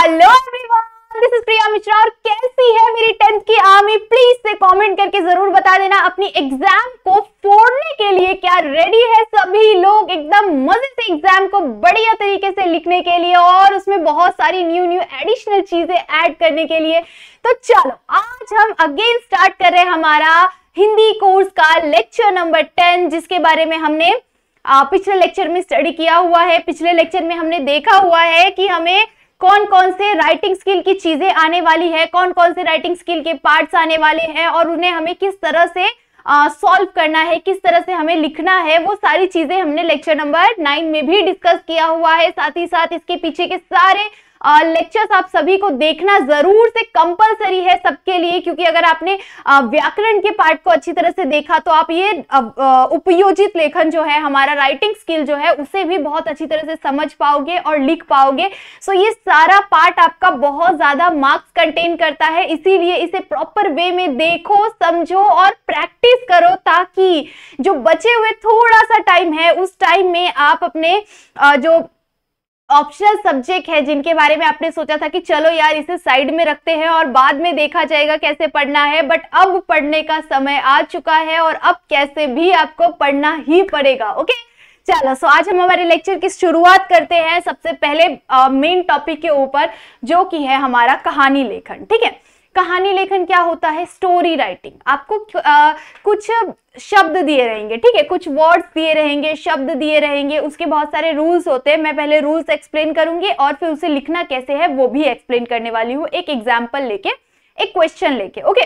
Hello everyone this is Priya Mishra और कैसी है मेरी टेंथ की आर्मी प्लीज से कमेंट करके जरूर बता देना अपनी एग्जाम को फोड़ने के लिए क्या रेडी है सभी लोग एकदम मजे से एग्जाम को बढ़िया तरीके से लिखने के लिए और उसमें बहुत सारी न्यू न्यू एडिशनल चीजें ऐड करने के लिए तो चलो आज हम अगेन स्टार्ट कर रहे हैं हमारा हिंदी कोर्स का लेक्चर नंबर टेन जिसके बारे में हमने पिछले लेक्चर में स्टडी किया हुआ है पिछले लेक्चर में हमने देखा हुआ है कि हमें कौन कौन से राइटिंग स्किल की चीजें आने वाली है कौन कौन से राइटिंग स्किल के पार्ट्स आने वाले हैं और उन्हें हमें किस तरह से सॉल्व uh, करना है किस तरह से हमें लिखना है वो सारी चीजें हमने लेक्चर नंबर नाइन में भी डिस्कस किया हुआ है साथ ही साथ इसके पीछे के सारे लेक्चर्स आप सभी को देखना जरूर से कंपलसरी है सबके लिए क्योंकि अगर आपने व्याकरण के पार्ट को अच्छी तरह से देखा तो आप ये उपयोजित लेखन जो है हमारा राइटिंग स्किल जो है उसे भी बहुत अच्छी तरह से समझ पाओगे और लिख पाओगे सो ये सारा पार्ट आपका बहुत ज्यादा मार्क्स कंटेन करता है इसीलिए इसे प्रॉपर वे में देखो समझो और प्रैक्टिस करो ताकि जो बचे हुए थोड़ा सा टाइम है उस टाइम में आप अपने जो ऑप्शनल सब्जेक्ट है जिनके बारे में आपने सोचा था कि चलो यार इसे साइड में रखते हैं और बाद में देखा जाएगा कैसे पढ़ना है बट अब पढ़ने का समय आ चुका है और अब कैसे भी आपको पढ़ना ही पड़ेगा ओके चलो सो आज हम हमारे लेक्चर की शुरुआत करते हैं सबसे पहले मेन uh, टॉपिक के ऊपर जो कि है हमारा कहानी लेखन ठीक है कहानी लेखन क्या होता है स्टोरी राइटिंग आपको आ, कुछ शब्द दिए रहेंगे ठीक है कुछ वर्ड्स दिए रहेंगे शब्द दिए रहेंगे उसके बहुत सारे रूल्स होते हैं मैं पहले रूल्स एक्सप्लेन करूंगी और फिर उसे लिखना कैसे है वो भी एक्सप्लेन करने वाली हूँ एक एग्जाम्पल लेके एक क्वेश्चन लेके ओके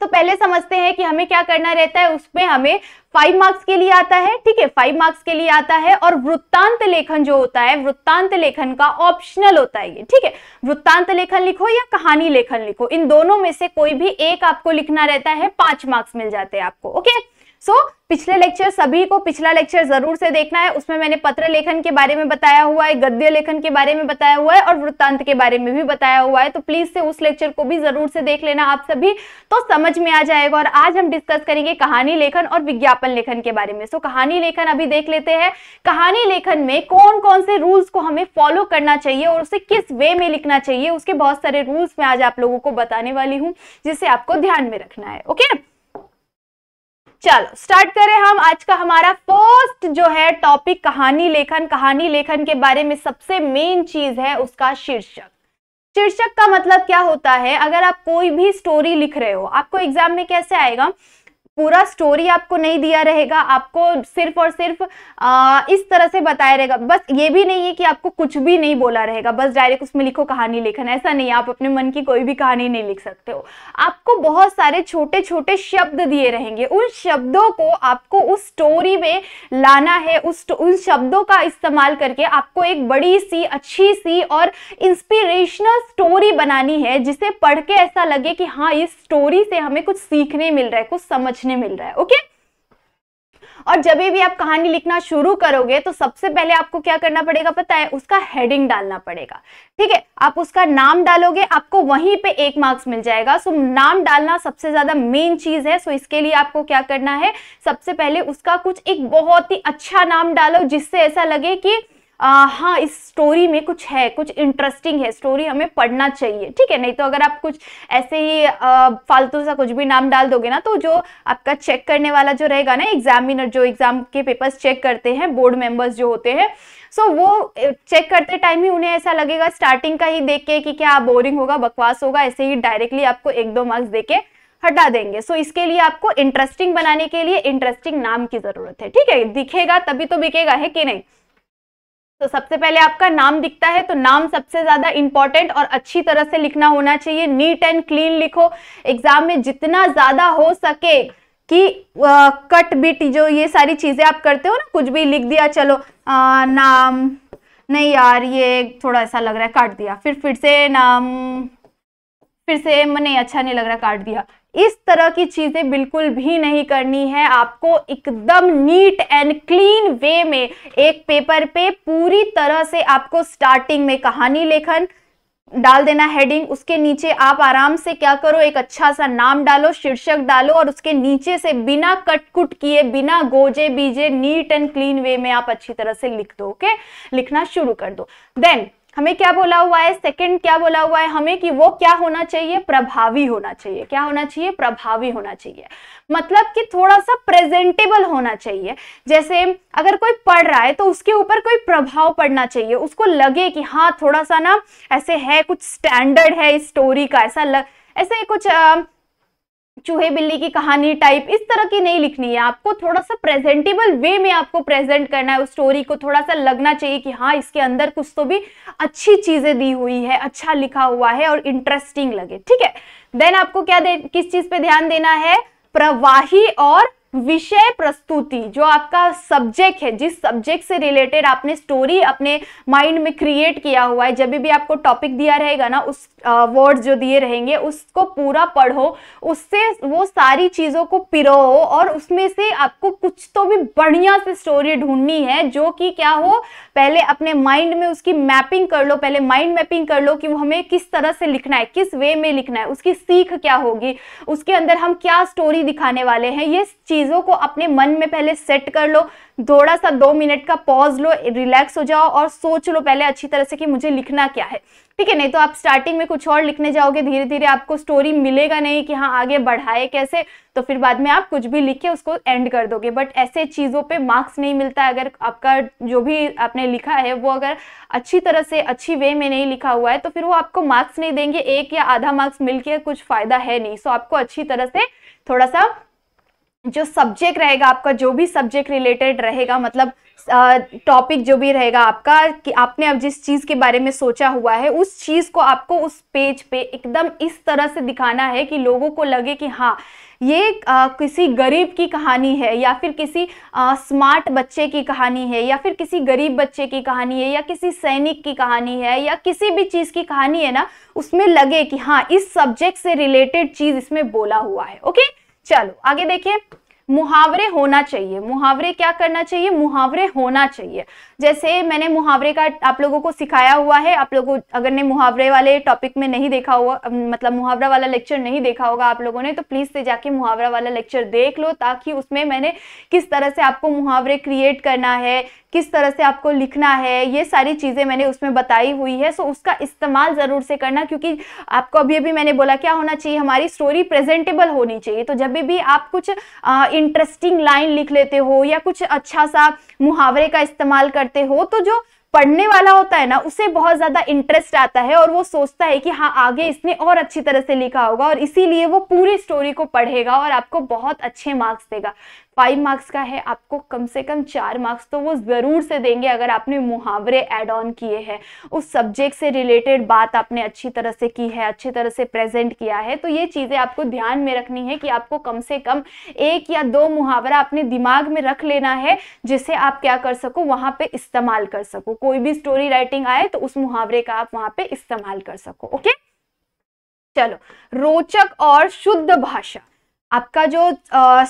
तो पहले समझते हैं कि हमें क्या करना रहता है उसमें हमें फाइव मार्क्स के लिए आता है ठीक है फाइव मार्क्स के लिए आता है और वृत्तांत लेखन जो होता है वृत्तांत लेखन का ऑप्शनल होता है ये ठीक है वृत्तांत लेखन लिखो या कहानी लेखन लिखो इन दोनों में से कोई भी एक आपको लिखना रहता है पांच मार्क्स मिल जाते हैं आपको ओके सो so, पिछले लेक्चर सभी को पिछला लेक्चर जरूर से देखना है उसमें मैंने पत्र लेखन के बारे में बताया हुआ है गद्य लेखन के बारे में बताया हुआ है और वृत्तांत के बारे में भी बताया हुआ है तो प्लीज से उस लेक्चर को भी जरूर से देख लेना आप सभी तो समझ में आ जाएगा और आज हम डिस्कस करेंगे कहानी लेखन और विज्ञापन लेखन के बारे में सो so, कहानी लेखन अभी देख लेते हैं कहानी लेखन में कौन कौन से रूल्स को हमें फॉलो करना चाहिए और उसे किस वे में लिखना चाहिए उसके बहुत सारे रूल्स मैं आज आप लोगों को बताने वाली हूँ जिसे आपको ध्यान में रखना है ओके okay? चलो स्टार्ट करें हम आज का हमारा फर्स्ट जो है टॉपिक कहानी लेखन कहानी लेखन के बारे में सबसे मेन चीज है उसका शीर्षक शीर्षक का मतलब क्या होता है अगर आप कोई भी स्टोरी लिख रहे हो आपको एग्जाम में कैसे आएगा पूरा स्टोरी आपको नहीं दिया रहेगा आपको सिर्फ और सिर्फ आ, इस तरह से बताया रहेगा बस ये भी नहीं है कि आपको कुछ भी नहीं बोला रहेगा बस डायरेक्ट उसमें लिखो कहानी लेखन ऐसा नहीं आप अपने मन की कोई भी कहानी नहीं लिख सकते हो आपको बहुत सारे छोटे छोटे शब्द दिए रहेंगे उन शब्दों को आपको उस स्टोरी में लाना है उस उन शब्दों का इस्तेमाल करके आपको एक बड़ी सी अच्छी सी और इंस्पिरेशनल स्टोरी बनानी है जिसे पढ़ के ऐसा लगे कि हाँ इस स्टोरी से हमें कुछ सीखने मिल रहा है कुछ समझने सीखने मिल रहा है ओके और जब भी आप कहानी लिखना शुरू करोगे तो सबसे पहले आपको क्या करना पड़ेगा पता है उसका हेडिंग डालना पड़ेगा ठीक है आप उसका नाम डालोगे आपको वहीं पे एक मार्क्स मिल जाएगा सो नाम डालना सबसे ज्यादा मेन चीज है सो इसके लिए आपको क्या करना है सबसे पहले उसका कुछ एक बहुत ही अच्छा नाम डालो जिससे ऐसा लगे कि आ, हाँ इस स्टोरी में कुछ है कुछ इंटरेस्टिंग है स्टोरी हमें पढ़ना चाहिए ठीक है नहीं तो अगर आप कुछ ऐसे ही फालतू सा कुछ भी नाम डाल दोगे ना तो जो आपका चेक करने वाला जो रहेगा ना एग्जामिनर जो एग्जाम के पेपर्स चेक करते हैं बोर्ड मेंबर्स जो होते हैं सो so, वो चेक करते टाइम ही उन्हें ऐसा लगेगा स्टार्टिंग का ही देख के कि क्या बोरिंग होगा बकवास होगा ऐसे ही डायरेक्टली आपको एक दो मार्क्स दे के हटा देंगे सो so, इसके लिए आपको इंटरेस्टिंग बनाने के लिए इंटरेस्टिंग नाम की ज़रूरत है ठीक है दिखेगा तभी तो बिकेगा है कि नहीं तो सबसे पहले आपका नाम दिखता है तो नाम सबसे ज़्यादा इंपॉर्टेंट और अच्छी तरह से लिखना होना चाहिए नीट एंड क्लीन लिखो एग्जाम में जितना ज़्यादा हो सके कि आ, कट बिट जो ये सारी चीज़ें आप करते हो ना कुछ भी लिख दिया चलो आ, नाम नहीं यार ये थोड़ा ऐसा लग रहा है काट दिया फिर फिर से नाम फिर से मैंने अच्छा नहीं लग रहा काट दिया इस तरह की चीज़ें बिल्कुल भी नहीं करनी है आपको एकदम नीट एंड क्लीन वे में एक पेपर पे पूरी तरह से आपको स्टार्टिंग में कहानी लेखन डाल देना हेडिंग उसके नीचे आप आराम से क्या करो एक अच्छा सा नाम डालो शीर्षक डालो और उसके नीचे से बिना कटकुट किए बिना गोजे बीजे नीट एंड क्लीन वे में आप अच्छी तरह से लिख दो ओके लिखना शुरू कर दो देन हमें क्या बोला हुआ है सेकंड क्या बोला हुआ है हमें कि वो क्या होना चाहिए प्रभावी होना चाहिए क्या होना चाहिए प्रभावी होना चाहिए मतलब कि थोड़ा सा प्रेजेंटेबल होना चाहिए जैसे अगर कोई पढ़ रहा है तो उसके ऊपर कोई प्रभाव पड़ना चाहिए उसको लगे कि हाँ थोड़ा सा ना ऐसे है कुछ स्टैंडर्ड है इस स्टोरी का ऐसा लग ऐसे कुछ आ, चूहे बिल्ली की कहानी टाइप इस तरह की नहीं लिखनी है आपको थोड़ा सा प्रेजेंटेबल वे में आपको प्रेजेंट करना है उस स्टोरी को थोड़ा सा लगना चाहिए कि हाँ इसके अंदर कुछ तो भी अच्छी चीजें दी हुई है अच्छा लिखा हुआ है और इंटरेस्टिंग लगे ठीक है देन आपको क्या दे किस चीज पे ध्यान देना है प्रवाही और विषय प्रस्तुति जो आपका सब्जेक्ट है जिस सब्जेक्ट से रिलेटेड आपने स्टोरी अपने माइंड में क्रिएट किया हुआ है जब भी आपको टॉपिक दिया रहेगा ना उस वर्ड जो दिए रहेंगे उसको पूरा पढ़ो उससे वो सारी चीज़ों को पिरो और उसमें से आपको कुछ तो भी बढ़िया से स्टोरी ढूंढनी है जो कि क्या हो पहले अपने माइंड में उसकी मैपिंग कर लो पहले माइंड मैपिंग कर लो कि वो हमें किस तरह से लिखना है किस वे में लिखना है उसकी सीख क्या होगी उसके अंदर हम क्या स्टोरी दिखाने वाले हैं ये चीज़ चीज़ों को अपने मन में पहले सेट कर लो थोड़ा सा दो मिनट का पॉज लो रिलैक्स हो जाओ और सोच लो पहले अच्छी तरह से कि मुझे लिखना क्या है ठीक है नहीं तो आप स्टार्टिंग में कुछ और लिखने जाओगे धीरे धीरे आपको स्टोरी मिलेगा नहीं कि हाँ आगे बढ़ाए कैसे तो फिर बाद में आप कुछ भी लिख के उसको एंड कर दोगे बट ऐसे चीज़ों पर मार्क्स नहीं मिलता अगर आपका जो भी आपने लिखा है वो अगर अच्छी तरह से अच्छी वे में नहीं लिखा हुआ है तो फिर वो आपको मार्क्स नहीं देंगे एक या आधा मार्क्स मिल कुछ फ़ायदा है नहीं सो आपको अच्छी तरह से थोड़ा सा जो सब्जेक्ट रहेगा आपका जो भी सब्जेक्ट रिलेटेड रहेगा मतलब टॉपिक जो भी रहेगा आपका कि आपने अब जिस चीज़ के बारे में सोचा हुआ है उस चीज़ को आपको उस पेज पे एकदम इस तरह से दिखाना है कि लोगों को लगे कि हाँ ये आ, किसी गरीब की कहानी है या फिर किसी आ, स्मार्ट बच्चे की कहानी है या फिर किसी गरीब बच्चे की कहानी है या किसी सैनिक की कहानी है या किसी भी चीज़ की कहानी है ना उसमें लगे कि हाँ इस सब्जेक्ट से रिलेटेड चीज़ इसमें बोला हुआ है ओके चलो आगे देखिए मुहावरे होना चाहिए मुहावरे क्या करना चाहिए मुहावरे होना चाहिए जैसे मैंने मुहावरे का आप लोगों को सिखाया हुआ है आप लोगों अगर ने मुहावरे वाले टॉपिक में नहीं देखा हुआ मतलब मुहावरा वाला लेक्चर नहीं देखा होगा आप लोगों ने तो प्लीज़ से जाके मुहावरा वाला लेक्चर देख लो ताकि उसमें मैंने किस तरह से आपको मुहावरे क्रिएट करना है किस तरह से आपको लिखना है ये सारी चीज़ें मैंने उसमें बताई हुई है सो उसका इस्तेमाल ज़रूर से करना क्योंकि आपको अभी अभी मैंने बोला क्या होना चाहिए हमारी स्टोरी प्रेजेंटेबल होनी चाहिए तो जब भी आप कुछ इंटरेस्टिंग लाइन लिख लेते हो या कुछ अच्छा सा मुहावरे का इस्तेमाल करते हो तो जो पढ़ने वाला होता है ना उसे बहुत ज़्यादा इंटरेस्ट आता है और वो सोचता है कि हाँ आगे इसने और अच्छी तरह से लिखा होगा और इसीलिए वो पूरी स्टोरी को पढ़ेगा और आपको बहुत अच्छे मार्क्स देगा फाइव मार्क्स का है आपको कम से कम चार मार्क्स तो वो ज़रूर से देंगे अगर आपने मुहावरे एड ऑन किए हैं उस सब्जेक्ट से रिलेटेड बात आपने अच्छी तरह से की है अच्छी तरह से प्रेजेंट किया है तो ये चीज़ें आपको ध्यान में रखनी है कि आपको कम से कम एक या दो मुहावरा अपने दिमाग में रख लेना है जिसे आप क्या कर सको वहाँ पर इस्तेमाल कर सको कोई भी स्टोरी राइटिंग आए तो उस मुहावरे का आप वहाँ पर इस्तेमाल कर सको ओके चलो रोचक और शुद्ध भाषा आपका जो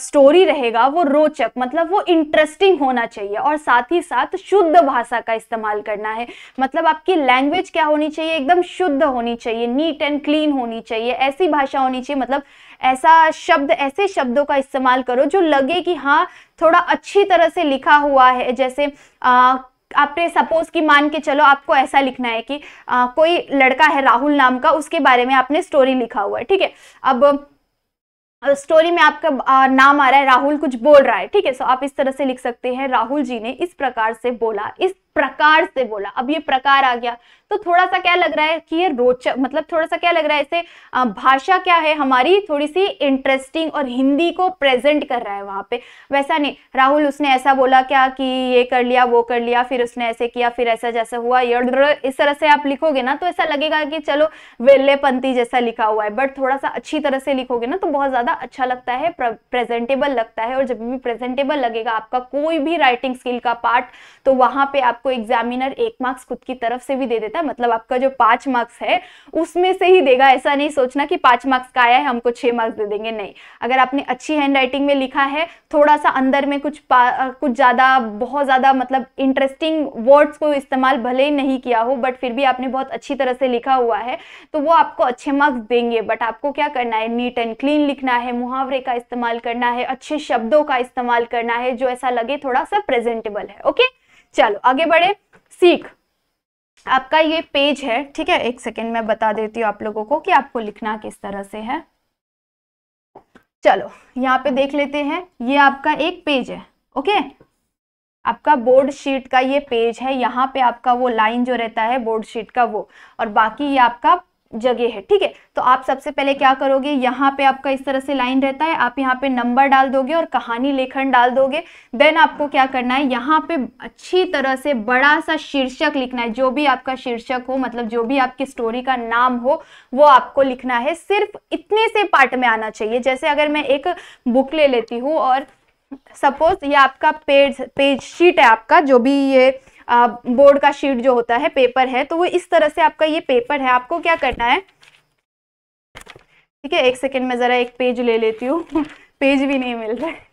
स्टोरी रहेगा वो रोचक मतलब वो इंटरेस्टिंग होना चाहिए और साथ ही साथ शुद्ध भाषा का इस्तेमाल करना है मतलब आपकी लैंग्वेज क्या होनी चाहिए एकदम शुद्ध होनी चाहिए नीट एंड क्लीन होनी चाहिए ऐसी भाषा होनी चाहिए मतलब ऐसा शब्द ऐसे शब्दों का इस्तेमाल करो जो लगे कि हाँ थोड़ा अच्छी तरह से लिखा हुआ है जैसे आ, आपने सपोज की मान के चलो आपको ऐसा लिखना है कि आ, कोई लड़का है राहुल नाम का उसके बारे में आपने स्टोरी लिखा हुआ है ठीक है अब स्टोरी में आपका नाम आ रहा है राहुल कुछ बोल रहा है ठीक है सो आप इस तरह से लिख सकते हैं राहुल जी ने इस प्रकार से बोला इस प्रकार से बोला अब ये प्रकार आ गया तो थोड़ा सा क्या लग रहा है कि ये रोचक मतलब थोड़ा सा क्या लग रहा है इसे भाषा क्या है हमारी थोड़ी सी इंटरेस्टिंग और हिंदी को प्रेजेंट कर रहा है वहां पे वैसा नहीं राहुल उसने ऐसा बोला क्या कि ये कर लिया वो कर लिया फिर उसने ऐसे किया फिर ऐसा जैसा हुआ ये इस तरह से आप लिखोगे ना तो ऐसा लगेगा कि चलो वेल्लेपंथी जैसा लिखा हुआ है बट थोड़ा सा अच्छी तरह से लिखोगे ना तो बहुत ज़्यादा अच्छा लगता है प्रेजेंटेबल लगता है और जब भी प्रेजेंटेबल लगेगा आपका कोई भी राइटिंग स्किल का पार्ट तो वहां पे आपको एग्जामिनर एक मार्क्स खुद की तरफ से भी दे देता है है मतलब आपका जो पांच मार्क्स है उसमें से ही देगा ऐसा नहीं सोचना कि पांच मार्क्स का आया है हमको छह मार्क्स दे देंगे नहीं अगर आपने अच्छी हैंड राइटिंग में लिखा है थोड़ा सा अंदर में कुछ कुछ ज़्यादा बहुत ज़्यादा मतलब इंटरेस्टिंग वर्ड्स को इस्तेमाल भले ही नहीं किया हो बट फिर भी आपने बहुत अच्छी तरह से लिखा हुआ है तो वो आपको अच्छे मार्क्स देंगे बट आपको क्या करना है नीट एंड क्लीन लिखना है मुहावरे का इस्तेमाल करना है अच्छे शब्दों का इस्तेमाल करना है जो ऐसा लगे थोड़ा सा प्रेजेंटेबल है ओके चलो आगे बढ़े सीख आपका ये पेज है ठीक है एक सेकेंड मैं बता देती हूँ आप लोगों को कि आपको लिखना किस तरह से है चलो यहाँ पे देख लेते हैं ये आपका एक पेज है ओके आपका बोर्ड शीट का ये पेज है यहाँ पे आपका वो लाइन जो रहता है बोर्ड शीट का वो और बाकी ये आपका जगह है ठीक है तो आप सबसे पहले क्या करोगे यहाँ पे आपका इस तरह से लाइन रहता है आप यहाँ पे नंबर डाल दोगे और कहानी लेखन डाल दोगे देन आपको क्या करना है यहाँ पे अच्छी तरह से बड़ा सा शीर्षक लिखना है जो भी आपका शीर्षक हो मतलब जो भी आपकी स्टोरी का नाम हो वो आपको लिखना है सिर्फ इतने से पार्ट में आना चाहिए जैसे अगर मैं एक बुक ले लेती हूँ और सपोज ये आपका पेज पेज शीट है आपका जो भी ये बोर्ड का शीट जो होता है पेपर है तो वो इस तरह से आपका ये पेपर है आपको क्या करना है ठीक है एक सेकेंड में ज़रा एक पेज ले लेती हूँ पेज भी नहीं मिल रहा है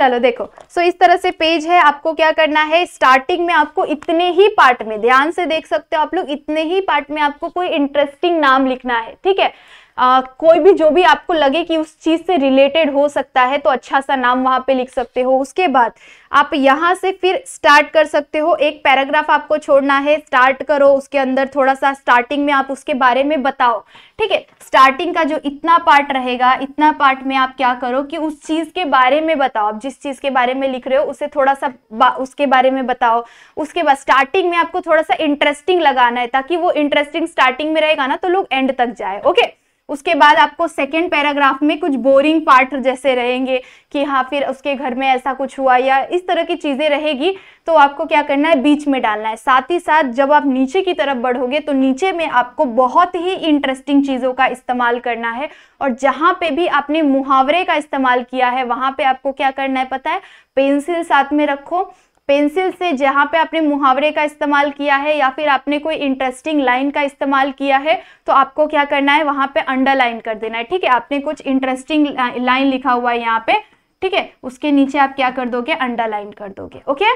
चलो देखो सो so, इस तरह से पेज है आपको क्या करना है स्टार्टिंग में आपको इतने ही पार्ट में ध्यान से देख सकते हो आप लोग इतने ही पार्ट में आपको कोई इंटरेस्टिंग नाम लिखना है ठीक है आ, कोई भी जो भी आपको लगे कि उस चीज से रिलेटेड हो सकता है तो अच्छा सा नाम वहां पे लिख सकते हो उसके बाद आप यहाँ से फिर स्टार्ट कर सकते हो एक पैराग्राफ आपको छोड़ना है स्टार्ट करो उसके अंदर थोड़ा सा स्टार्टिंग में आप उसके बारे में बताओ ठीक है स्टार्टिंग का जो इतना पार्ट रहेगा इतना पार्ट में आप क्या करो कि उस चीज के बारे में बताओ आप जिस चीज के बारे में लिख रहे हो उसे थोड़ा सा बा, उसके बारे में बताओ उसके बाद स्टार्टिंग में आपको थोड़ा सा इंटरेस्टिंग लगाना है ताकि वो इंटरेस्टिंग स्टार्टिंग में रहेगा ना तो लोग एंड तक जाए ओके उसके बाद आपको सेकेंड पैराग्राफ में कुछ बोरिंग पार्ट जैसे रहेंगे कि हाँ फिर उसके घर में ऐसा कुछ हुआ या इस तरह की चीज़ें रहेगी तो आपको क्या करना है बीच में डालना है साथ ही साथ जब आप नीचे की तरफ बढ़ोगे तो नीचे में आपको बहुत ही इंटरेस्टिंग चीज़ों का इस्तेमाल करना है और जहां पे भी आपने मुहावरे का इस्तेमाल किया है वहां पे आपको क्या करना है पता है पेंसिल साथ में रखो पेंसिल से जहाँ पे आपने मुहावरे का इस्तेमाल किया है या फिर आपने कोई इंटरेस्टिंग लाइन का इस्तेमाल किया है तो आपको क्या करना है वहाँ पे अंडरलाइन कर देना है ठीक है आपने कुछ इंटरेस्टिंग लाइन लिखा हुआ है यहाँ पे ठीक है उसके नीचे आप क्या कर दोगे अंडरलाइन कर दोगे ओके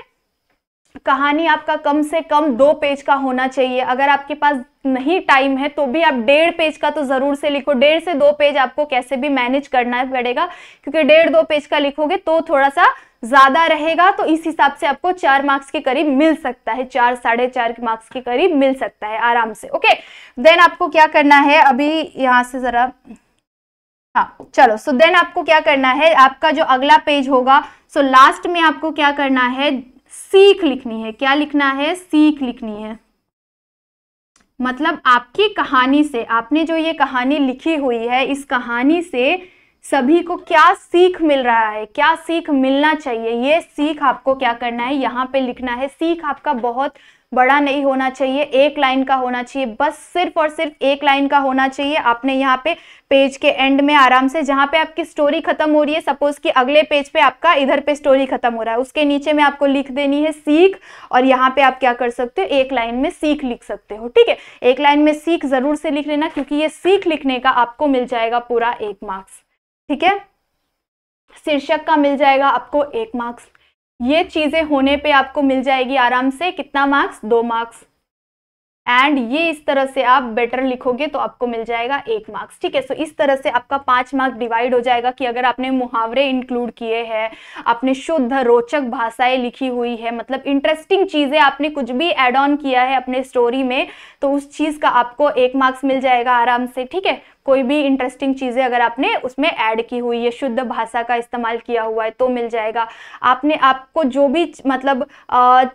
कहानी आपका कम से कम दो पेज का होना चाहिए अगर आपके पास नहीं टाइम है तो भी आप डेढ़ पेज का तो ज़रूर से लिखो डेढ़ से दो पेज आपको कैसे भी मैनेज करना पड़ेगा क्योंकि डेढ़ दो पेज का लिखोगे तो थोड़ा सा ज़्यादा रहेगा तो इस हिसाब से आपको चार मार्क्स के करीब मिल सकता है चार साढ़े चार मार्क्स के करीब मिल सकता है आराम से ओके देन आपको क्या करना है अभी यहाँ से ज़रा हाँ चलो सो so देन आपको क्या करना है आपका जो अगला पेज होगा सो so लास्ट में आपको क्या करना है सीख लिखनी है क्या लिखना है सीख लिखनी है मतलब आपकी कहानी से आपने जो ये कहानी लिखी हुई है इस कहानी से सभी को क्या सीख मिल रहा है क्या सीख मिलना चाहिए ये सीख आपको क्या करना है यहाँ पे लिखना है सीख आपका बहुत बड़ा नहीं होना चाहिए एक लाइन का होना चाहिए बस सिर्फ और सिर्फ एक लाइन का होना चाहिए आपने यहाँ पे पेज के एंड में आराम से जहाँ पे आपकी स्टोरी खत्म हो रही है सपोज कि अगले पेज पे आपका इधर पे स्टोरी खत्म हो रहा है उसके नीचे में आपको लिख देनी है सीख और यहाँ पे आप क्या कर सकते हो एक लाइन में सीख लिख सकते हो ठीक है एक लाइन में सीख जरूर से लिख लेना क्योंकि ये सीख लिखने का आपको मिल जाएगा पूरा एक मार्क्स ठीक है शीर्षक का मिल जाएगा आपको एक मार्क्स ये चीज़ें होने पे आपको मिल जाएगी आराम से कितना मार्क्स दो मार्क्स एंड ये इस तरह से आप बेटर लिखोगे तो आपको मिल जाएगा एक मार्क्स ठीक है सो इस तरह से आपका पांच मार्क्स डिवाइड हो जाएगा कि अगर आपने मुहावरे इंक्लूड किए हैं आपने शुद्ध रोचक भाषाएं लिखी हुई है मतलब इंटरेस्टिंग चीज़ें आपने कुछ भी एड ऑन किया है अपने स्टोरी में तो उस चीज़ का आपको एक मार्क्स मिल जाएगा आराम से ठीक है कोई भी इंटरेस्टिंग चीज़ें अगर आपने उसमें ऐड की हुई है शुद्ध भाषा का इस्तेमाल किया हुआ है तो मिल जाएगा आपने आपको जो भी मतलब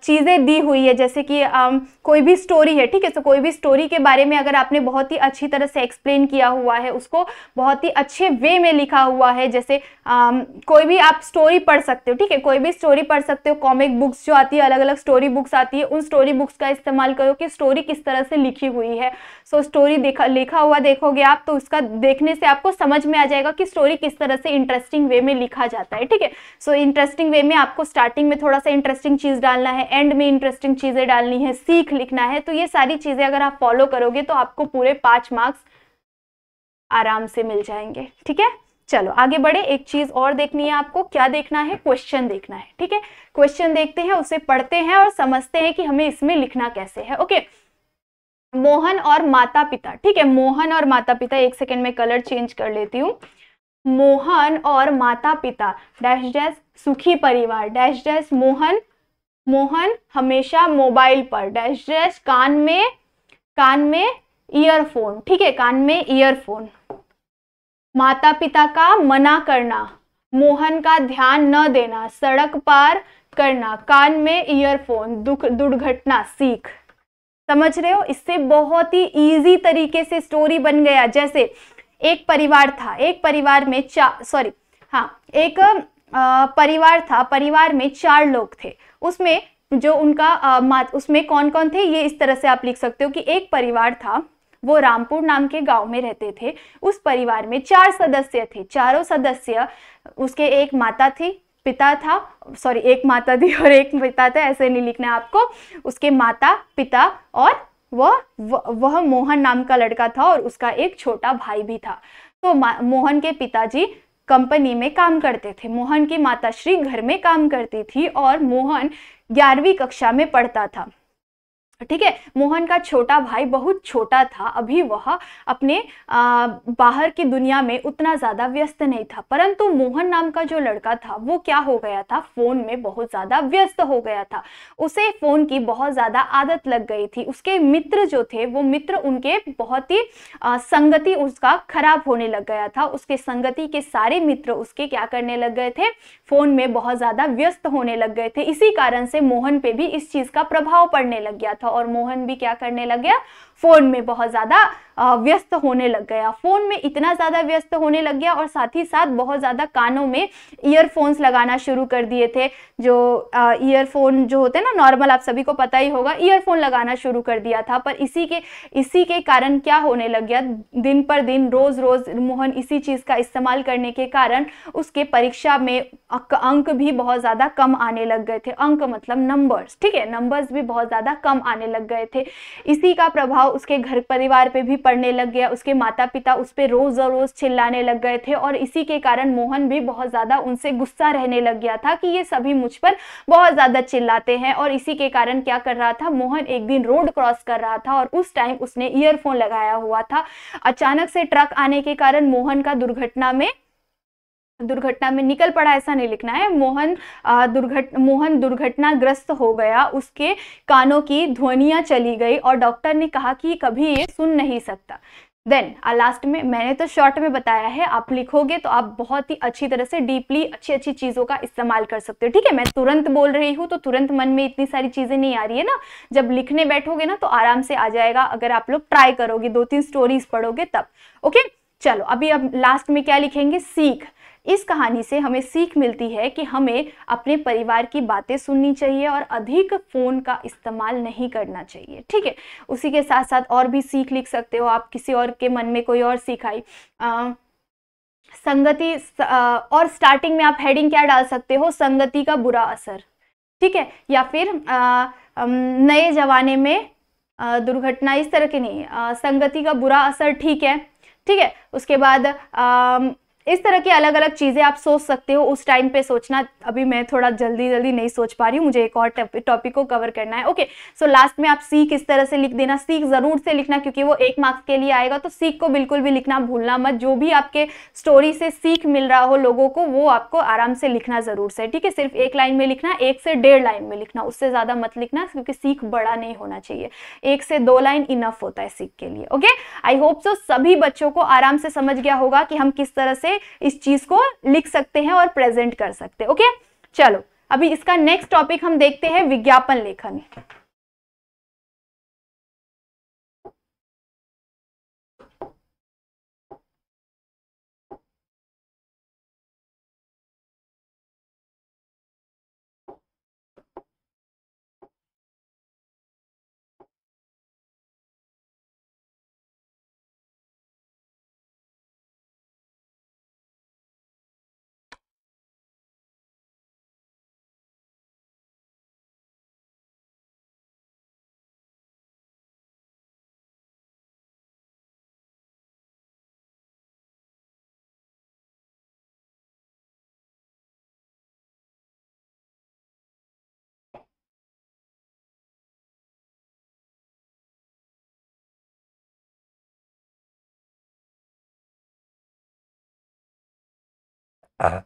चीज़ें दी हुई है जैसे कि आ, कोई भी स्टोरी है ठीक है तो कोई भी स्टोरी के बारे में अगर आपने बहुत ही अच्छी तरह से एक्सप्लेन किया हुआ है उसको बहुत ही अच्छे वे में लिखा हुआ है जैसे आ, कोई भी आप स्टोरी पढ़ सकते हो ठीक है कोई भी स्टोरी पढ़ सकते हो कॉमिक बुक्स जो आती है अलग अलग स्टोरी बुक्स आती है उन स्टोरी बुक्स का इस्तेमाल करो कि स्टोरी किस तरह से लिखी हुई है सो स्टोरी देखा लिखा हुआ देखोगे आप तो उसका देखने से आपको समझ में आ जाएगा कि स्टोरी किस तरह से इंटरेस्टिंग वे में लिखा जाता है ठीक है सो इंटरेस्टिंग वे में आपको स्टार्टिंग में थोड़ा सा इंटरेस्टिंग चीज़ डालना है एंड में इंटरेस्टिंग चीज़ें डालनी है सीख लिखना है तो ये सारी चीज़ें अगर आप फॉलो करोगे तो आपको पूरे पांच मार्क्स आराम से मिल जाएंगे ठीक है चलो आगे बढ़े एक चीज और देखनी है आपको क्या देखना है क्वेश्चन देखना है ठीक है क्वेश्चन देखते हैं उसे पढ़ते हैं और समझते हैं कि हमें इसमें लिखना कैसे है ओके okay? मोहन और माता पिता ठीक है मोहन और माता पिता एक सेकेंड में कलर चेंज कर लेती हूँ मोहन और माता पिता डैश डैश सुखी परिवार डैश डैश मोहन मोहन हमेशा मोबाइल पर डैश डैश कान में कान में ईयरफोन ठीक है कान में ईयरफोन माता पिता का मना करना मोहन का ध्यान न देना सड़क पार करना कान में ईयरफोन दुर्घटना सीख समझ रहे हो इससे बहुत ही ईजी तरीके से स्टोरी बन गया जैसे एक परिवार था एक परिवार में चार सॉरी हाँ एक आ, परिवार था परिवार में चार लोग थे उसमें जो उनका आ, उसमें कौन कौन थे ये इस तरह से आप लिख सकते हो कि एक परिवार था वो रामपुर नाम के गांव में रहते थे उस परिवार में चार सदस्य थे चारों सदस्य उसके एक माता थी पिता था सॉरी एक माता थी और एक पिता था ऐसे नहीं लिखना है आपको उसके माता पिता और वह वह मोहन नाम का लड़का था और उसका एक छोटा भाई भी था तो मोहन के पिताजी कंपनी में काम करते थे मोहन की माताश्री घर में काम करती थी और मोहन ग्यारहवीं कक्षा में पढ़ता था ठीक है मोहन का छोटा भाई बहुत छोटा था अभी वह अपने आ, बाहर की दुनिया में उतना ज़्यादा व्यस्त नहीं था परंतु मोहन नाम का जो लड़का था वो क्या हो गया था फ़ोन में बहुत ज़्यादा व्यस्त हो गया था उसे फ़ोन की बहुत ज़्यादा आदत लग गई थी उसके मित्र जो थे वो मित्र उनके बहुत ही संगति उसका खराब होने लग गया था उसके संगति के सारे मित्र उसके क्या करने लग गए थे फ़ोन में बहुत ज़्यादा व्यस्त होने लग गए थे इसी कारण से मोहन पे भी इस चीज़ का प्रभाव पड़ने लग गया था और मोहन भी क्या करने लग गया फोन में बहुत ज्यादा व्यस्त होने लग गया फ़ोन में इतना ज़्यादा व्यस्त होने लग गया और साथ ही साथ बहुत ज़्यादा कानों में ईयरफोन्स लगाना शुरू कर दिए थे जो ईयरफोन जो होते हैं ना नॉर्मल आप सभी को पता ही होगा ईयरफोन लगाना शुरू कर दिया था पर इसी के इसी के कारण क्या होने लग गया दिन पर दिन रोज़ रोज़ मोहन इसी चीज़ का इस्तेमाल करने के कारण उसके परीक्षा में अंक भी बहुत ज़्यादा कम आने लग गए थे अंक मतलब नंबर्स ठीक है नंबर्स भी बहुत ज़्यादा कम आने लग गए थे इसी का प्रभाव उसके घर परिवार पे भी पढ़ने लग गया उसके माता पिता उस पर रोज़ रोज़ चिल्लाने लग गए थे और इसी के कारण मोहन भी बहुत ज़्यादा उनसे गुस्सा रहने लग गया था कि ये सभी मुझ पर बहुत ज़्यादा चिल्लाते हैं और इसी के कारण क्या कर रहा था मोहन एक दिन रोड क्रॉस कर रहा था और उस टाइम उसने ईयरफोन लगाया हुआ था अचानक से ट्रक आने के कारण मोहन का दुर्घटना में दुर्घटना में निकल पड़ा ऐसा नहीं लिखना है मोहन दुर्घट मोहन दुर्घटनाग्रस्त हो गया उसके कानों की ध्वनियाँ चली गई और डॉक्टर ने कहा कि कभी ये सुन नहीं सकता देन लास्ट में मैंने तो शॉर्ट में बताया है आप लिखोगे तो आप बहुत ही अच्छी तरह से डीपली अच्छी अच्छी चीज़ों का इस्तेमाल कर सकते हो ठीक है मैं तुरंत बोल रही हूँ तो तुरंत मन में इतनी सारी चीज़ें नहीं आ रही है ना जब लिखने बैठोगे ना तो आराम से आ जाएगा अगर आप लोग ट्राई करोगे दो तीन स्टोरीज पढ़ोगे तब ओके चलो अभी अब लास्ट में क्या लिखेंगे सीख इस कहानी से हमें सीख मिलती है कि हमें अपने परिवार की बातें सुननी चाहिए और अधिक फ़ोन का इस्तेमाल नहीं करना चाहिए ठीक है उसी के साथ साथ और भी सीख लिख सकते हो आप किसी और के मन में कोई और सीखाई संगति और स्टार्टिंग में आप हेडिंग क्या डाल सकते हो संगति का बुरा असर ठीक है या फिर नए जमाने में दुर्घटना इस तरह की नहीं संगति का बुरा असर ठीक है ठीक है उसके बाद इस तरह की अलग अलग चीज़ें आप सोच सकते हो उस टाइम पे सोचना अभी मैं थोड़ा जल्दी जल्दी नहीं सोच पा रही हूँ मुझे एक और टॉपिक को कवर करना है ओके सो लास्ट में आप सीख इस तरह से लिख देना सीख ज़रूर से लिखना क्योंकि वो एक मार्क्स के लिए आएगा तो सीख को बिल्कुल भी लिखना भूलना मत जो भी आपके स्टोरी से सीख मिल रहा हो लोगों को वो आपको आराम से लिखना ज़रूर से ठीक है सिर्फ एक लाइन में लिखना एक से डेढ़ लाइन में लिखना उससे ज़्यादा मत लिखना क्योंकि सीख बड़ा नहीं होना चाहिए एक से दो लाइन इनफ होता है सीख के लिए ओके आई होप सो सभी बच्चों को आराम से समझ गया होगा कि हम किस तरह से इस चीज को लिख सकते हैं और प्रेजेंट कर सकते हैं ओके चलो अभी इसका नेक्स्ट टॉपिक हम देखते हैं विज्ञापन लेखन a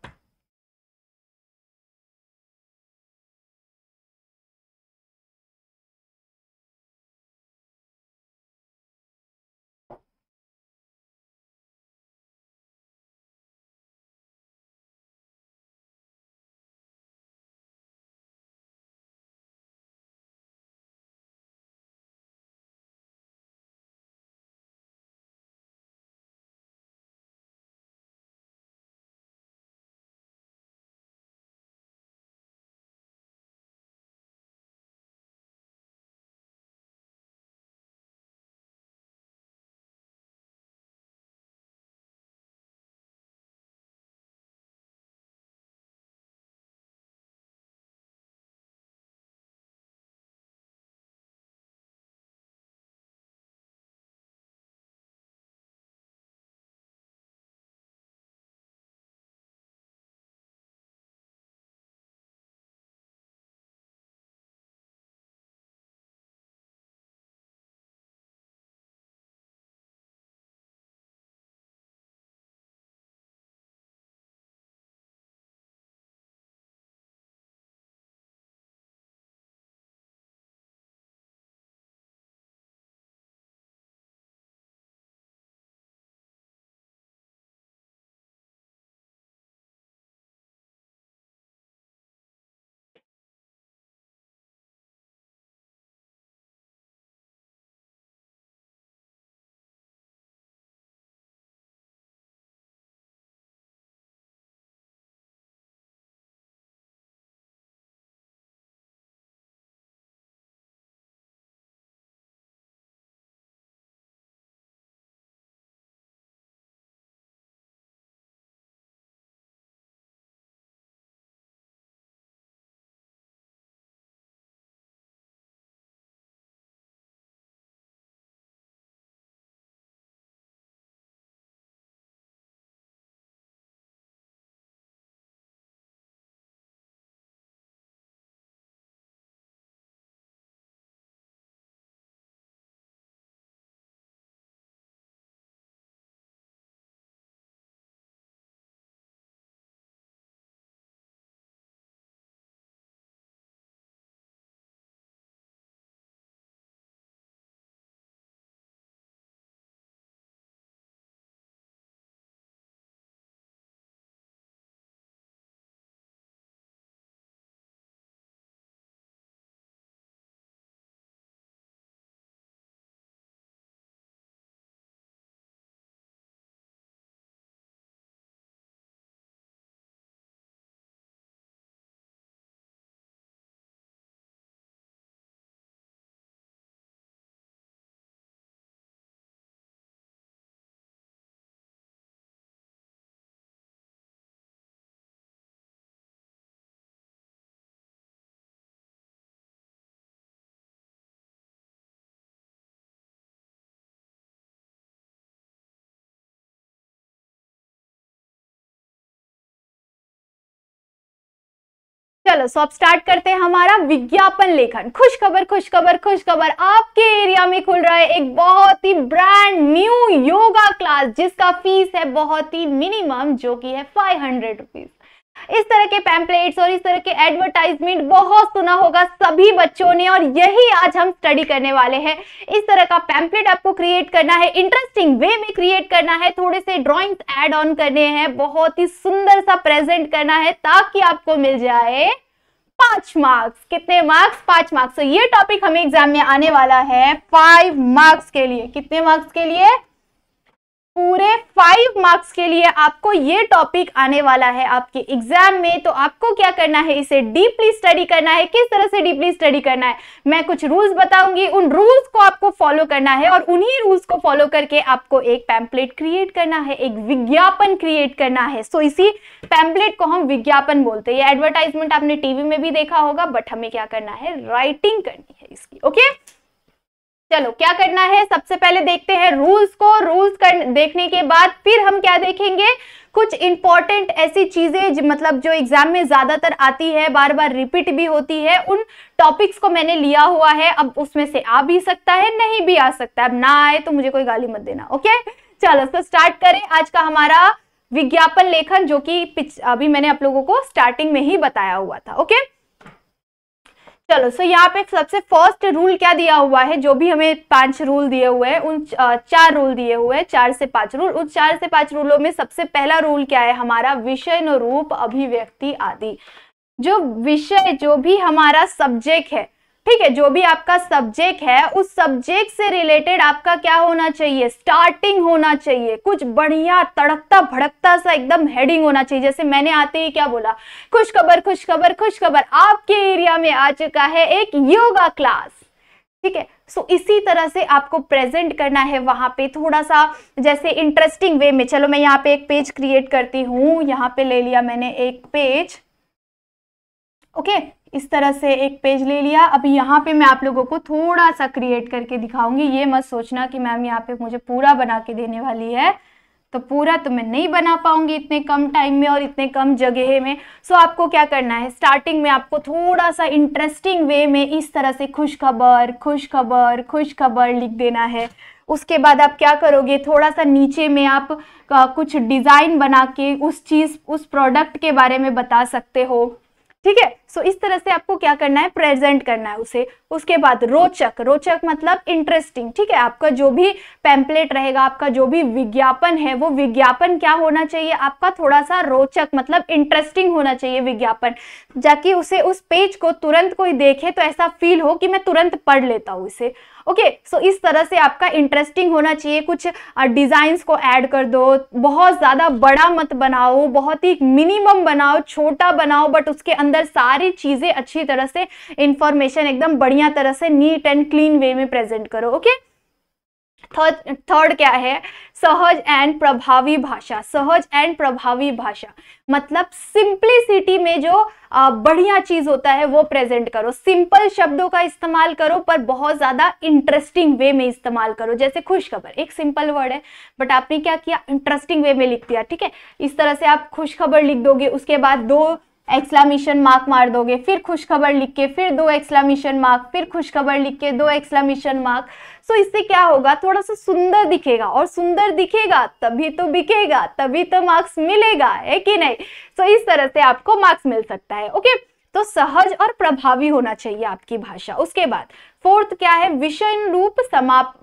चलो सो अब स्टार्ट करते हैं हमारा विज्ञापन लेखन खुशखबर खुशखबर खुशखबर आपके एरिया में खुल रहा है एक बहुत ही ब्रांड न्यू योगा क्लास जिसका फीस है बहुत ही मिनिमम जो कि है फाइव हंड्रेड रुपीज इस तरह के पैम्पलेट्स और इस तरह के एडवर्टाइजमेंट बहुत सुना होगा सभी बच्चों ने और यही आज हम स्टडी करने वाले हैं इस तरह का पैम्पलेट आपको क्रिएट करना है इंटरेस्टिंग वे में क्रिएट करना है थोड़े से ड्राइंग्स एड ऑन करने हैं बहुत ही सुंदर सा प्रेजेंट करना है ताकि आपको मिल जाए पांच मार्क्स कितने मार्क्स पांच मार्क्स तो ये टॉपिक हमें एग्जाम में आने वाला है फाइव मार्क्स के लिए कितने मार्क्स के लिए पूरे फाइव मार्क्स के लिए आपको ये टॉपिक आने वाला है आपके एग्जाम में तो आपको क्या करना है इसे डीपली स्टडी करना है किस तरह से डीपली स्टडी करना है मैं कुछ रूल्स बताऊंगी उन रूल्स को आपको फॉलो करना है और उन्हीं रूल्स को फॉलो करके आपको एक पैम्पलेट क्रिएट करना है एक विज्ञापन क्रिएट करना है सो इसी पैम्पलेट को हम विज्ञापन बोलते हैं एडवर्टाइजमेंट आपने टीवी में भी देखा होगा बट हमें क्या करना है राइटिंग करनी है इसकी ओके okay? चलो क्या करना है सबसे पहले देखते हैं रूल्स को रूल्स कर देखने के बाद फिर हम क्या देखेंगे कुछ इंपॉर्टेंट ऐसी चीजें मतलब जो एग्जाम में ज्यादातर आती है बार बार रिपीट भी होती है उन टॉपिक्स को मैंने लिया हुआ है अब उसमें से आ भी सकता है नहीं भी आ सकता है अब ना आए तो मुझे कोई गाली मत देना ओके चलो तो स्टार्ट करें आज का हमारा विज्ञापन लेखन जो कि अभी मैंने आप लोगों को स्टार्टिंग में ही बताया हुआ था ओके चलो सो यहाँ पे सबसे फर्स्ट रूल क्या दिया हुआ है जो भी हमें पांच रूल दिए हुए हैं उन चार रूल दिए हुए हैं चार से पांच रूल उन चार से पांच रूलों में सबसे पहला रूल क्या है हमारा विषय रूप अभिव्यक्ति आदि जो विषय जो भी हमारा सब्जेक्ट है ठीक है जो भी आपका सब्जेक्ट है उस सब्जेक्ट से रिलेटेड आपका क्या होना चाहिए स्टार्टिंग होना चाहिए कुछ बढ़िया तड़कता भड़कता सा एकदम हेडिंग होना चाहिए जैसे मैंने आते ही क्या बोला खुशखबर खुशखबर खुशखबर आपके एरिया में आ चुका है एक योगा क्लास ठीक है सो so, इसी तरह से आपको प्रेजेंट करना है वहां पे थोड़ा सा जैसे इंटरेस्टिंग वे में चलो मैं यहाँ पे एक पेज क्रिएट करती हूँ यहाँ पे ले लिया मैंने एक पेज ओके okay? इस तरह से एक पेज ले लिया अभी यहाँ पे मैं आप लोगों को थोड़ा सा क्रिएट करके दिखाऊंगी ये मत सोचना कि मैम यहाँ पे मुझे पूरा बना के देने वाली है तो पूरा तो मैं नहीं बना पाऊंगी इतने कम टाइम में और इतने कम जगह में सो आपको क्या करना है स्टार्टिंग में आपको थोड़ा सा इंटरेस्टिंग वे में इस तरह से खुशखबर खुशखबर खुशखबर लिख देना है उसके बाद आप क्या करोगे थोड़ा सा नीचे में आप कुछ डिज़ाइन बना के उस चीज़ उस प्रोडक्ट के बारे में बता सकते हो ठीक है सो इस तरह से आपको क्या करना है प्रेजेंट करना है उसे उसके बाद रोचक रोचक मतलब इंटरेस्टिंग ठीक है आपका जो भी पैम्पलेट रहेगा आपका जो भी विज्ञापन है वो विज्ञापन क्या होना चाहिए आपका थोड़ा सा रोचक मतलब इंटरेस्टिंग होना चाहिए विज्ञापन जबकि उसे उस पेज को तुरंत कोई देखे तो ऐसा फील हो कि मैं तुरंत पढ़ लेता हूँ इसे ओके okay, सो so इस तरह से आपका इंटरेस्टिंग होना चाहिए कुछ डिज़ाइंस को ऐड कर दो बहुत ज़्यादा बड़ा मत बनाओ बहुत ही मिनिमम बनाओ छोटा बनाओ बट उसके अंदर सारी चीज़ें अच्छी तरह से इंफॉर्मेशन एकदम बड़ी बढ़िया तरह से नीट एंड क्लीन वे में प्रेजेंट करो ओके थर्ड थर्ड क्या है सहज एंड प्रभावी भाषा सहज एंड प्रभावी भाषा मतलब सिंप्लिसिटी में जो बढ़िया चीज होता है वो प्रेजेंट करो सिंपल शब्दों का इस्तेमाल करो पर बहुत ज्यादा इंटरेस्टिंग वे में इस्तेमाल करो जैसे खुशखबर एक सिंपल वर्ड है बट आपने क्या किया इंटरेस्टिंग वे में लिख दिया ठीक है इस तरह से आप खुशखबर लिख दोगे उसके बाद दो एक्सलामेशन मार्क मार दोगे फिर खुशखबर लिख के फिर दो एक्सलामेशन मार्क फिर खुशखबर लिख के दो एक्सलामेशन मार्क सो इससे क्या होगा थोड़ा सा सुंदर दिखेगा और सुंदर दिखेगा तभी तो बिकेगा तभी तो मार्क्स मिलेगा है कि नहीं सो इस तरह से आपको मार्क्स मिल सकता है ओके तो सहज और प्रभावी होना चाहिए आपकी भाषा उसके बाद फोर्थ क्या है विषय रूप समाप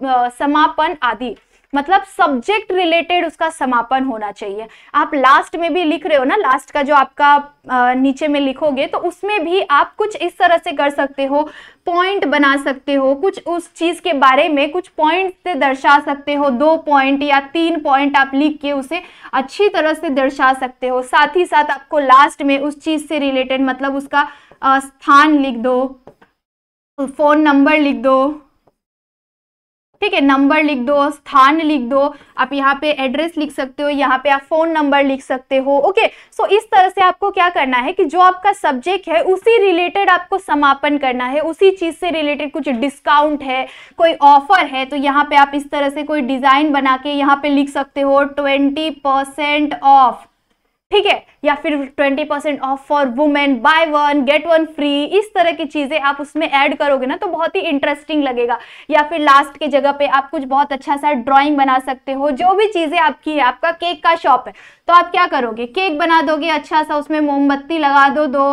समापन आदि मतलब सब्जेक्ट रिलेटेड उसका समापन होना चाहिए आप लास्ट में भी लिख रहे हो ना लास्ट का जो आपका नीचे में लिखोगे तो उसमें भी आप कुछ इस तरह से कर सकते हो पॉइंट बना सकते हो कुछ उस चीज़ के बारे में कुछ पॉइंट से दर्शा सकते हो दो पॉइंट या तीन पॉइंट आप लिख के उसे अच्छी तरह से दर्शा सकते हो साथ ही साथ आपको लास्ट में उस चीज़ से रिलेटेड मतलब उसका स्थान लिख दो फ़ोन नंबर लिख दो ठीक है नंबर लिख दो स्थान लिख दो आप यहाँ पे एड्रेस लिख सकते हो यहाँ पे आप फोन नंबर लिख सकते हो ओके सो इस तरह से आपको क्या करना है कि जो आपका सब्जेक्ट है उसी रिलेटेड आपको समापन करना है उसी चीज से रिलेटेड कुछ डिस्काउंट है कोई ऑफर है तो यहाँ पे आप इस तरह से कोई डिजाइन बना के यहाँ पे लिख सकते हो ट्वेंटी परसेंट ऑफ ठीक है या फिर 20% percent off for women buy one get one free इस तरह की चीज़ें आप उसमें ऐड करोगे ना तो बहुत ही इंटरेस्टिंग लगेगा या फिर लास्ट के जगह पे आप कुछ बहुत अच्छा सा ड्राइंग बना सकते हो जो भी चीज़ें आपकी है आपका केक का शॉप है तो आप क्या करोगे केक बना दोगे अच्छा सा उसमें मोमबत्ती लगा दो दो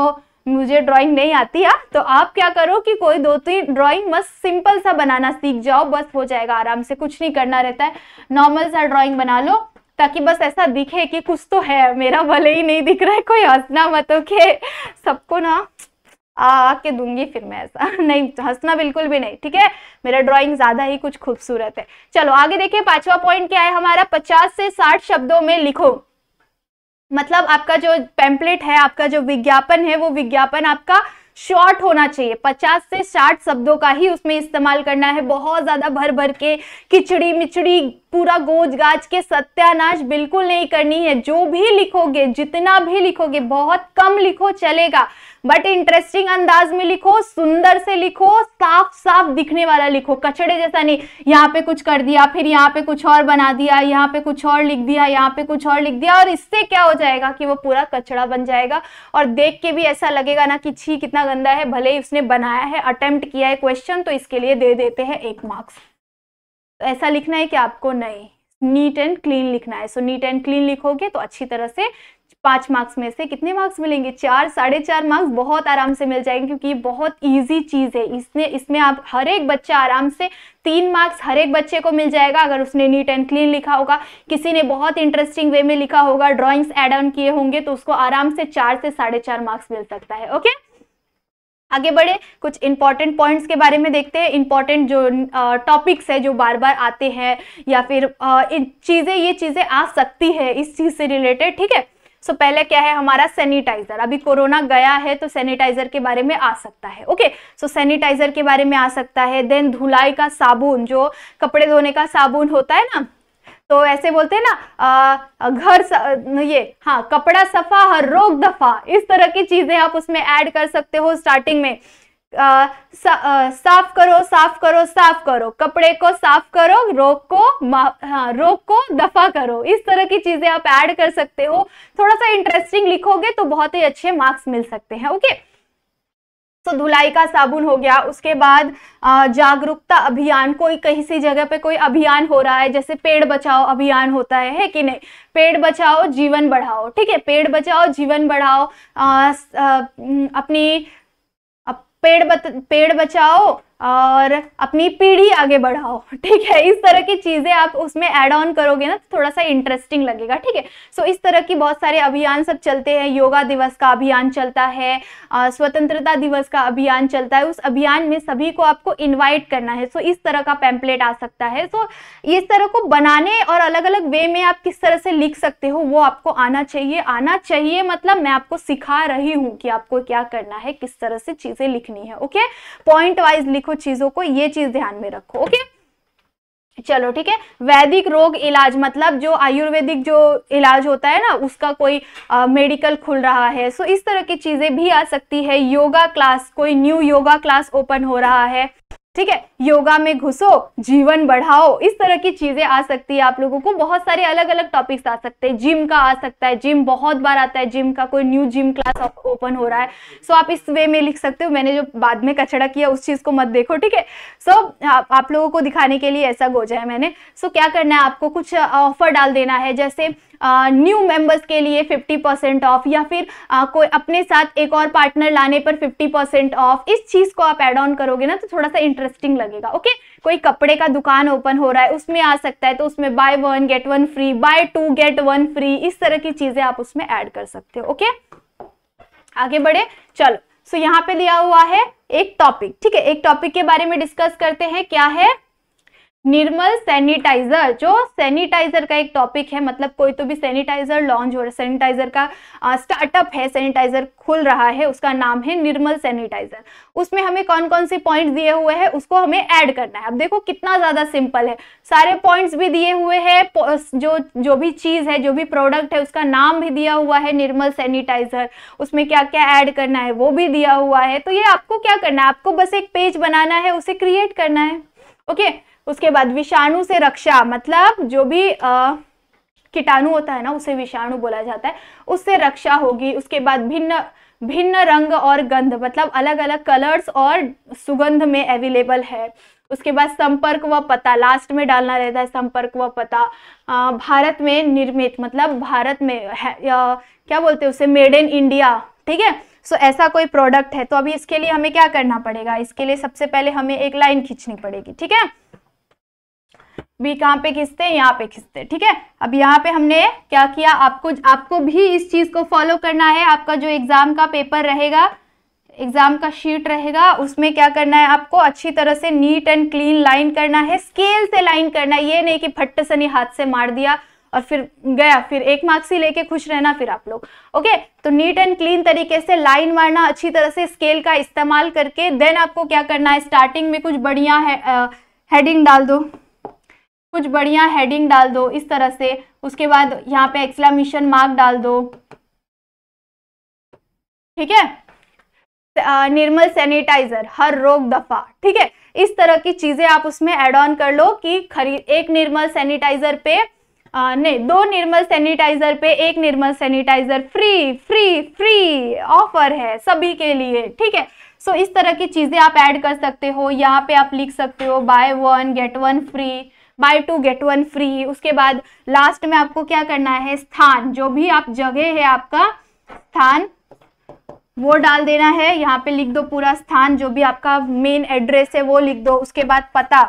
मुझे ड्राइंग नहीं आती है हाँ? तो आप क्या करो कि कोई दो तीन ड्राइंग बस सिंपल सा बनाना सीख जाओ बस हो जाएगा आराम से कुछ नहीं करना रहता है नॉर्मल सा ड्राइंग बना लो ताकि बस ऐसा दिखे कि कुछ तो है मेरा भले ही नहीं दिख रहा है कोई हंसना मत ओके सबको ना आ आके दूंगी फिर मैं ऐसा नहीं हंसना बिल्कुल भी नहीं ठीक है मेरा ड्राइंग ज़्यादा ही कुछ खूबसूरत है चलो आगे देखिए पांचवा पॉइंट क्या है हमारा पचास से साठ शब्दों में लिखो मतलब आपका जो पेम्पलेट है आपका जो विज्ञापन है वो विज्ञापन आपका शॉर्ट होना चाहिए 50 से 60 शब्दों का ही उसमें इस्तेमाल करना है बहुत ज़्यादा भर भर के खिचड़ी मिचड़ी पूरा गोज गाज के सत्यानाश बिल्कुल नहीं करनी है जो भी लिखोगे जितना भी लिखोगे बहुत कम लिखो चलेगा बट इंटरेस्टिंग अंदाज में लिखो सुंदर से लिखो साफ साफ दिखने वाला लिखो कचड़े जैसा नहीं यहाँ पे कुछ कर दिया फिर यहाँ पे कुछ और बना दिया यहाँ पे कुछ और लिख दिया यहाँ पे कुछ और लिख दिया और इससे क्या हो जाएगा कि वो पूरा कचड़ा बन जाएगा और देख के भी ऐसा लगेगा ना कि छी कितना गंदा है भले ही उसने बनाया है अटेम्प्ट किया है क्वेश्चन तो इसके लिए दे देते हैं एक मार्क्स तो ऐसा लिखना है कि आपको नहीं नीट एंड क्लीन लिखना है सो नीट एंड क्लीन लिखोगे तो अच्छी तरह से पाँच मार्क्स में से कितने मार्क्स मिलेंगे चार साढ़े चार मार्क्स बहुत आराम से मिल जाएंगे क्योंकि ये बहुत ईजी चीज़ है इसमें इसमें आप हर एक बच्चा आराम से तीन मार्क्स हर एक बच्चे को मिल जाएगा अगर उसने नीट एंड क्लीन लिखा होगा किसी ने बहुत इंटरेस्टिंग वे में लिखा होगा ड्रॉइंग्स एड ऑन किए होंगे तो उसको आराम से चार से साढ़े चार मार्क्स मिल सकता है ओके आगे बढ़े कुछ इंपॉर्टेंट पॉइंट्स के बारे में देखते हैं इंपॉर्टेंट जो टॉपिक्स है जो बार बार आते हैं या फिर चीज़ें ये चीज़ें आ सकती है इस चीज़ से रिलेटेड ठीक है सो so, पहले क्या है हमारा सैनिटाइजर अभी कोरोना गया है तो सैनिटाइजर के बारे में आ सकता है ओके सो सैनिटाइजर के बारे में आ सकता है देन धुलाई का साबुन जो कपड़े धोने का साबुन होता है ना तो ऐसे बोलते हैं ना आ, घर स, ये हाँ कपड़ा सफा हर रोग दफा इस तरह की चीजें आप उसमें ऐड कर सकते हो स्टार्टिंग में आ, सा, आ, साफ करो साफ करो साफ करो कपड़े को साफ करो रोग को हाँ रोग को दफा करो इस तरह की चीजें आप ऐड कर सकते हो थोड़ा सा इंटरेस्टिंग लिखोगे तो बहुत ही अच्छे मार्क्स मिल सकते हैं ओके तो धुलाई का साबुन हो गया उसके बाद जागरूकता अभियान कोई कहीं सी जगह पे कोई अभियान हो रहा है जैसे पेड़ बचाओ अभियान होता है है कि नहीं पेड़ बचाओ जीवन बढ़ाओ ठीक है पेड़ बचाओ जीवन बढ़ाओ आ, आ, अपनी पेड़ बत, पेड़ बचाओ और अपनी पीढ़ी आगे बढ़ाओ ठीक है इस तरह की चीज़ें आप उसमें ऐड ऑन करोगे ना तो थोड़ा सा इंटरेस्टिंग लगेगा ठीक है सो इस तरह की बहुत सारे अभियान सब चलते हैं योगा दिवस का अभियान चलता है स्वतंत्रता दिवस का अभियान चलता है उस अभियान में सभी को आपको इन्वाइट करना है सो इस तरह का पैम्पलेट आ सकता है सो इस तरह को बनाने और अलग अलग वे में आप किस तरह से लिख सकते हो वो आपको आना चाहिए आना चाहिए मतलब मैं आपको सिखा रही हूँ कि आपको क्या करना है किस तरह से चीज़ें लिखनी है ओके पॉइंट वाइज लिखो रखो चीजों को ये चीज ध्यान में रखो ओके चलो ठीक है वैदिक रोग इलाज मतलब जो आयुर्वेदिक जो इलाज होता है ना उसका कोई आ, मेडिकल खुल रहा है सो इस तरह की चीजें भी आ सकती है योगा क्लास कोई न्यू योगा क्लास ओपन हो रहा है ठीक है योगा में घुसो जीवन बढ़ाओ इस तरह की चीजें आ सकती है आप लोगों को बहुत सारे अलग अलग टॉपिक्स आ सकते हैं जिम का आ सकता है जिम बहुत बार आता है जिम का कोई न्यू जिम क्लास ओपन हो रहा है सो आप इस वे में लिख सकते हो मैंने जो बाद में कचड़ा किया उस चीज को मत देखो ठीक है सो आप, लोगों को दिखाने के लिए ऐसा गोजा है मैंने सो क्या करना है आपको कुछ ऑफर डाल देना है जैसे न्यू मेंबर्स के लिए 50 परसेंट ऑफ या फिर आ, कोई अपने साथ एक और पार्टनर लाने पर 50 परसेंट ऑफ इस चीज़ को आप एड ऑन करोगे ना तो थोड़ा सा इंटरेस्टिंग लगेगा ओके कोई कपड़े का दुकान ओपन हो रहा है उसमें आ सकता है तो उसमें buy one get one free buy two get one free इस तरह की चीज़ें आप उसमें ऐड कर सकते हो ओके आगे बढ़े चलो सो यहाँ पे लिया हुआ है एक टॉपिक ठीक है एक टॉपिक के बारे में डिस्कस करते हैं क्या है निर्मल सैनिटाइजर जो सैनिटाइजर का एक टॉपिक है मतलब कोई तो भी सैनिटाइजर लॉन्च हो रहा है सैनिटाइजर का स्टार्टअप है सैनिटाइजर खुल रहा है उसका नाम है निर्मल सैनिटाइजर उसमें हमें कौन कौन से पॉइंट दिए हुए हैं उसको हमें ऐड करना है अब देखो कितना ज़्यादा सिंपल है सारे पॉइंट्स भी दिए हुए हैं जो जो भी चीज़ है जो भी प्रोडक्ट है उसका नाम भी दिया हुआ है निर्मल सैनिटाइजर उसमें क्या क्या ऐड करना है वो भी दिया हुआ है तो ये आपको क्या करना है आपको बस एक पेज बनाना है उसे क्रिएट करना है ओके okay, उसके बाद विषाणु से रक्षा मतलब जो भी आ, कीटाणु होता है ना उसे विषाणु बोला जाता है उससे रक्षा होगी उसके बाद भिन्न भिन्न रंग और गंध मतलब अलग अलग कलर्स और सुगंध में अवेलेबल है उसके बाद संपर्क व पता लास्ट में डालना रहता है संपर्क व पता आ, भारत में निर्मित मतलब भारत में है, या, क्या बोलते हैं उसे मेड इन इंडिया ठीक है सो ऐसा कोई प्रोडक्ट है तो अभी इसके लिए हमें क्या करना पड़ेगा इसके लिए सबसे पहले हमें एक लाइन खींचनी पड़ेगी ठीक है भी कहाँ पे खींचते हैं यहाँ पे खींचते हैं ठीक है अब यहाँ पे हमने क्या किया आपको आपको भी इस चीज़ को फॉलो करना है आपका जो एग्ज़ाम का पेपर रहेगा एग्ज़ाम का शीट रहेगा उसमें क्या करना है आपको अच्छी तरह से नीट एंड क्लीन लाइन करना है स्केल से लाइन करना है ये नहीं कि फट्ट सनी हाथ से मार दिया और फिर गया फिर एक मार्क्स ही लेके खुश रहना फिर आप लोग ओके तो नीट एंड क्लीन तरीके से लाइन मारना अच्छी तरह से स्केल का इस्तेमाल करके देन आपको क्या करना है स्टार्टिंग में कुछ बढ़िया है हेडिंग डाल दो कुछ बढ़िया हेडिंग डाल दो इस तरह से उसके बाद यहाँ पे एक्सलामेशन मार्क डाल दो ठीक है निर्मल सैनिटाइजर हर रोग दफा ठीक है इस तरह की चीजें आप उसमें एड ऑन कर लो कि खरीद एक निर्मल सैनिटाइजर पे आ, नहीं दो निर्मल सैनिटाइजर पे एक Nirmal sanitizer free free free offer है सभी के लिए ठीक है सो so, इस तरह की चीज़ें आप ऐड कर सकते हो यहाँ पे आप लिख सकते हो buy one get one free buy two get one free उसके बाद लास्ट में आपको क्या करना है स्थान जो भी आप जगह है आपका स्थान वो डाल देना है यहाँ पे लिख दो पूरा स्थान जो भी आपका मेन एड्रेस है वो लिख दो उसके बाद पता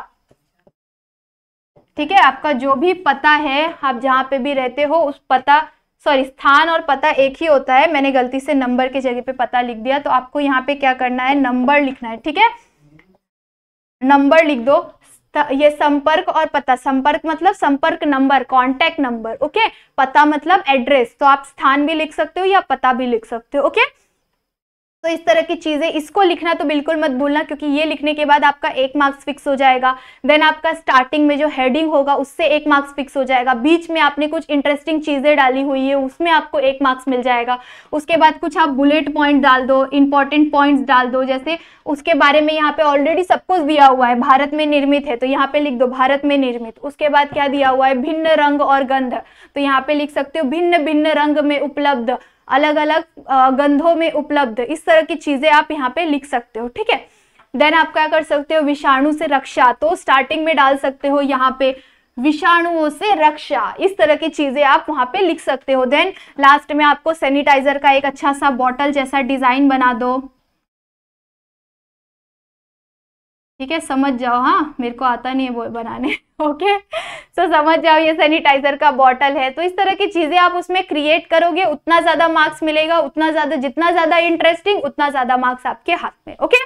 ठीक है आपका जो भी पता है आप जहां पे भी रहते हो उस पता सॉरी स्थान और पता एक ही होता है मैंने गलती से नंबर के जगह पे पता लिख दिया तो आपको यहाँ पे क्या करना है नंबर लिखना है ठीक है नंबर लिख दो ये संपर्क और पता संपर्क मतलब संपर्क नंबर कॉन्टैक्ट नंबर ओके पता मतलब एड्रेस तो आप स्थान भी लिख सकते हो या पता भी लिख सकते हो ओके तो इस तरह की चीज़ें इसको लिखना तो बिल्कुल मत भूलना क्योंकि ये लिखने के बाद आपका एक मार्क्स फिक्स हो जाएगा देन आपका स्टार्टिंग में जो हेडिंग होगा उससे एक मार्क्स फिक्स हो जाएगा बीच में आपने कुछ इंटरेस्टिंग चीज़ें डाली हुई है उसमें आपको एक मार्क्स मिल जाएगा उसके बाद कुछ आप बुलेट पॉइंट डाल दो इंपॉर्टेंट पॉइंट्स डाल दो जैसे उसके बारे में यहाँ पे ऑलरेडी सब कुछ दिया हुआ है भारत में निर्मित है तो यहाँ पे लिख दो भारत में निर्मित उसके बाद क्या दिया हुआ है भिन्न रंग और गंध तो यहाँ पे लिख सकते हो भिन्न भिन्न रंग में उपलब्ध अलग अलग गंधों में उपलब्ध इस तरह की चीजें आप यहाँ पे लिख सकते हो ठीक है देन आप क्या कर सकते हो विषाणु से रक्षा तो स्टार्टिंग में डाल सकते हो यहाँ पे विषाणुओं से रक्षा इस तरह की चीजें आप वहां पे लिख सकते हो देन लास्ट में आपको सैनिटाइजर का एक अच्छा सा बॉटल जैसा डिजाइन बना दो ठीक है समझ जाओ हाँ मेरे को आता नहीं है वो बनाने ओके सो समझ जाओ ये सैनिटाइजर का बॉटल है तो इस तरह की चीज़ें आप उसमें क्रिएट करोगे उतना ज़्यादा मार्क्स मिलेगा उतना ज़्यादा जितना ज़्यादा इंटरेस्टिंग उतना ज़्यादा मार्क्स आपके हाथ में ओके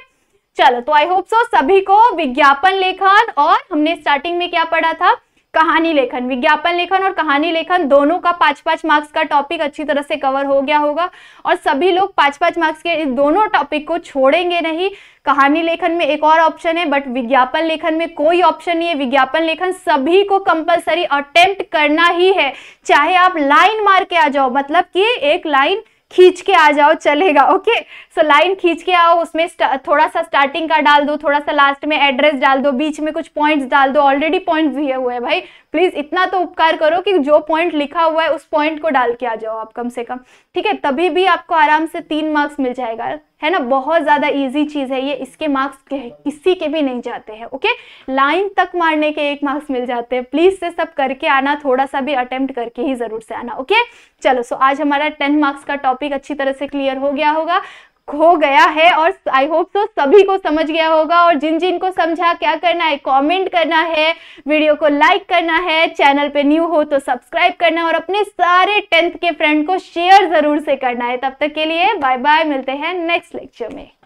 चलो तो आई होप सो सभी को विज्ञापन लेखन और हमने स्टार्टिंग में क्या पढ़ा था कहानी लेखन विज्ञापन लेखन और कहानी लेखन दोनों का पांच पांच मार्क्स का टॉपिक अच्छी तरह से कवर हो गया होगा और सभी लोग पांच पांच मार्क्स के इस दोनों टॉपिक को छोड़ेंगे नहीं कहानी लेखन में एक और ऑप्शन है बट विज्ञापन लेखन में कोई ऑप्शन नहीं है विज्ञापन लेखन सभी को कंपलसरी अटेम्प्ट करना ही है चाहे आप लाइन मार के आ जाओ मतलब कि एक लाइन खींच के आ जाओ चलेगा ओके सो लाइन खींच के आओ उसमें थोड़ा सा स्टार्टिंग का डाल दो थोड़ा सा लास्ट में एड्रेस डाल दो बीच में कुछ पॉइंट्स डाल दो ऑलरेडी पॉइंट्स दिए हुए हैं भाई प्लीज़ इतना तो उपकार करो कि जो पॉइंट लिखा हुआ है उस पॉइंट को डाल के आ जाओ आप कम से कम ठीक है तभी भी आपको आराम से तीन मार्क्स मिल जाएगा है ना बहुत ज़्यादा इजी चीज़ है ये इसके मार्क्स किसी के भी नहीं जाते हैं ओके लाइन तक मारने के एक मार्क्स मिल जाते हैं प्लीज़ से सब करके आना थोड़ा सा भी अटेम्प्ट करके ही ज़रूर से आना ओके चलो सो आज हमारा टेन मार्क्स का टॉपिक अच्छी तरह से क्लियर हो गया होगा खो गया है और आई होप सो सभी को समझ गया होगा और जिन जिन को समझा क्या करना है कमेंट करना है वीडियो को लाइक करना है चैनल पे न्यू हो तो सब्सक्राइब करना और अपने सारे टेंथ के फ्रेंड को शेयर ज़रूर से करना है तब तक के लिए बाय बाय मिलते हैं नेक्स्ट लेक्चर में